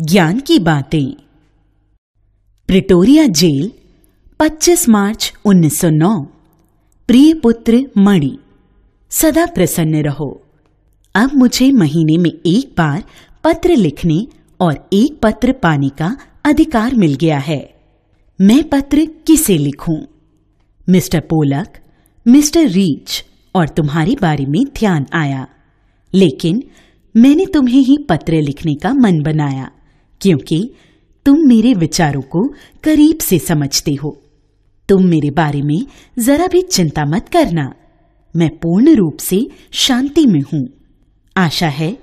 ज्ञान की बातें प्रिटोरिया जेल 25 मार्च 1909 प्रिय पुत्र मणि सदा प्रसन्न रहो अब मुझे महीने में एक बार पत्र लिखने और एक पत्र पाने का अधिकार मिल गया है मैं पत्र किसे लिखूं? मिस्टर पोलक मिस्टर रीच और तुम्हारे बारे में ध्यान आया लेकिन मैंने तुम्हें ही पत्र लिखने का मन बनाया क्योंकि तुम मेरे विचारों को करीब से समझते हो तुम मेरे बारे में जरा भी चिंता मत करना मैं पूर्ण रूप से शांति में हूं आशा है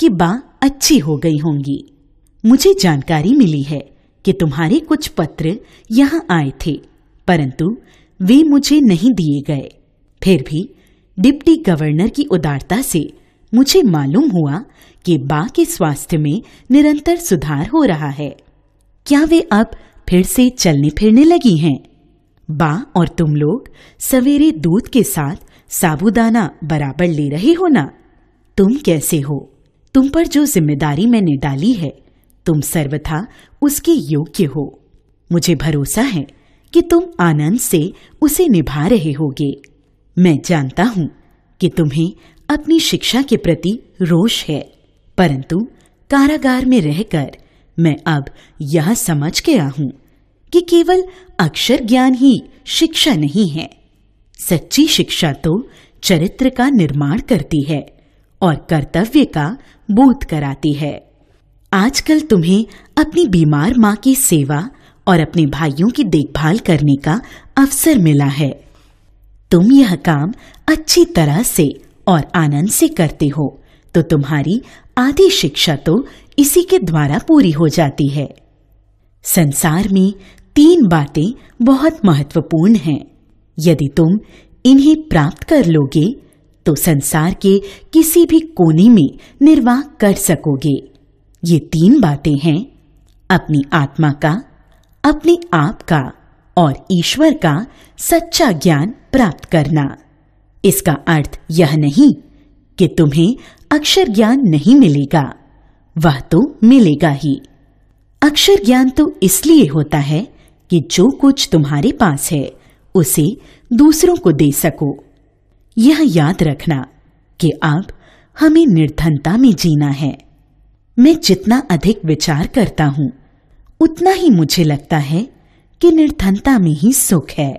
कि बा अच्छी हो गई होंगी मुझे जानकारी मिली है कि तुम्हारे कुछ पत्र यहाँ आए थे परंतु वे मुझे नहीं दिए गए फिर भी डिप्टी गवर्नर की उदारता से मुझे मालूम हुआ कि बा के स्वास्थ्य में निरंतर सुधार हो रहा है क्या वे अब फिर से चलने फिरने लगी हैं बा और तुम लोग सवेरे दूध के साथ साबुदाना बराबर ले रहे हो ना तुम कैसे हो तुम पर जो जिम्मेदारी मैंने डाली है तुम सर्वथा उसके योग्य हो मुझे भरोसा है कि तुम आनंद से उसे निभा रहे होगे मैं जानता हूँ कि तुम्हें अपनी शिक्षा के प्रति रोष है परंतु कारागार में रहकर मैं अब यह समझ गया हूं कि केवल अक्षर ज्ञान ही शिक्षा नहीं है सच्ची शिक्षा तो चरित्र का निर्माण करती है और कर्तव्य का बोध कराती है आजकल तुम्हें अपनी बीमार माँ की सेवा और अपने भाइयों की देखभाल करने का अवसर मिला है तुम यह काम अच्छी तरह से और आनंद से करते हो तो तुम्हारी आधी शिक्षा तो इसी के द्वारा पूरी हो जाती है संसार में तीन बातें बहुत महत्वपूर्ण हैं यदि तुम इन्हें प्राप्त कर लोगे तो संसार के किसी भी कोने में निर्वाह कर सकोगे ये तीन बातें हैं अपनी आत्मा का अपने आप का और ईश्वर का सच्चा ज्ञान प्राप्त करना इसका अर्थ यह नहीं कि तुम्हें अक्षर ज्ञान नहीं मिलेगा वह तो मिलेगा ही अक्षर ज्ञान तो इसलिए होता है कि जो कुछ तुम्हारे पास है उसे दूसरों को दे सको यह याद रखना कि अब हमें निर्धनता में जीना है मैं जितना अधिक विचार करता हूं उतना ही मुझे लगता है कि निर्धनता में ही सुख है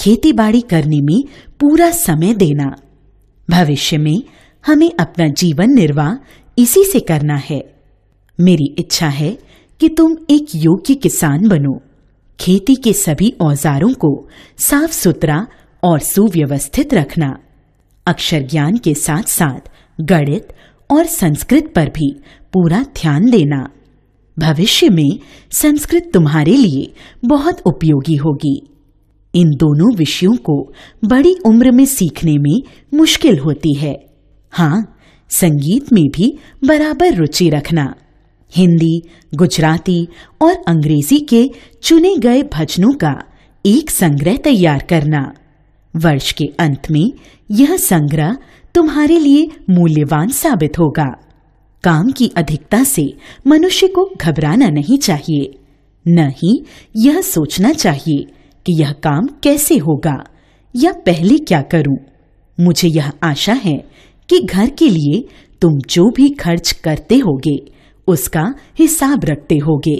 खेतीबाड़ी करने में पूरा समय देना भविष्य में हमें अपना जीवन निर्वाह इसी से करना है मेरी इच्छा है कि तुम एक योग्य किसान बनो खेती के सभी औजारों को साफ सुथरा और सुव्यवस्थित रखना अक्षर ज्ञान के साथ साथ गणित और संस्कृत पर भी पूरा ध्यान देना भविष्य में संस्कृत तुम्हारे लिए बहुत उपयोगी होगी इन दोनों विषयों को बड़ी उम्र में सीखने में मुश्किल होती है हाँ संगीत में भी बराबर रुचि रखना हिंदी गुजराती और अंग्रेजी के चुने गए भजनों का एक संग्रह तैयार करना वर्ष के अंत में यह संग्रह तुम्हारे लिए मूल्यवान साबित होगा काम की अधिकता से मनुष्य को घबराना नहीं चाहिए न ही यह सोचना चाहिए कि यह काम कैसे होगा या पहले क्या करूं मुझे यह आशा है कि घर के लिए तुम जो भी खर्च करते होगे उसका हिसाब रखते होगे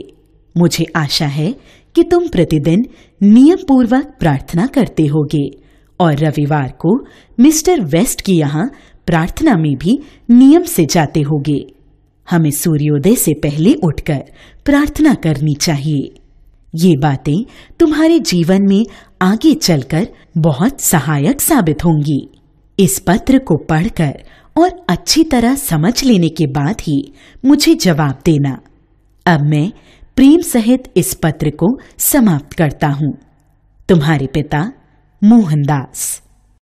मुझे आशा है कि तुम प्रतिदिन नियम पूर्वक प्रार्थना करते होगे और रविवार को मिस्टर वेस्ट की यहाँ प्रार्थना में भी नियम से जाते होगे हमें सूर्योदय से पहले उठकर प्रार्थना करनी चाहिए ये बातें तुम्हारे जीवन में आगे चलकर बहुत सहायक साबित होंगी इस पत्र को पढ़कर और अच्छी तरह समझ लेने के बाद ही मुझे जवाब देना अब मैं प्रेम सहित इस पत्र को समाप्त करता हूँ तुम्हारे पिता मोहनदास